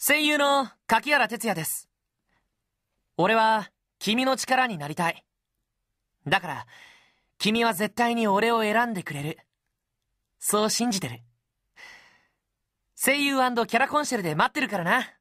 声優の柿原哲也です。俺は君の力になりたい。だから、君は絶対に俺を選んでくれる。そう信じてる。声優キャラコンシェルで待ってるからな。